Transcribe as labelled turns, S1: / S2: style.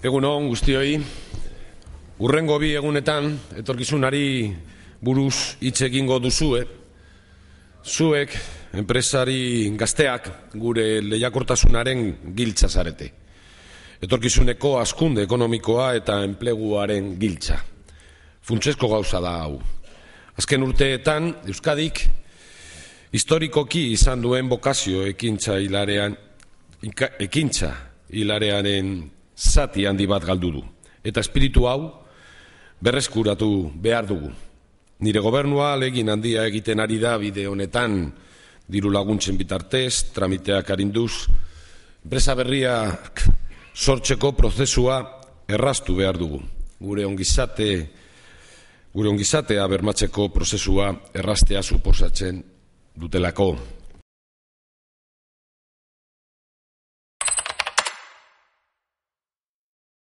S1: Egun hon guztioi, urrengo bi egunetan etorkizunari buruz hitz egingo duzue. Zuek, enpresari gazteak, gure lehiakortasunaren giltza zarete. Etorkizuneko askunde ekonomikoa eta enpleguaren giltza. Funtsesko gauza da hau. Azken urteetan, Euskadik, historikoki izan duen bokazio ekintza hilarean, ekintza hilarearen zati handi bat galdu du. Eta espiritu hau berreskuratu behar dugu. Nire gobernua legin handia egiten ari da bide honetan diru laguntzen bitartez, tramiteak arinduz, presa berriak sortzeko prozesua erraztu behar dugu. Gure ongizate, gure ongizatea bermatzeko prozesua erraztea suposatzen dutelako.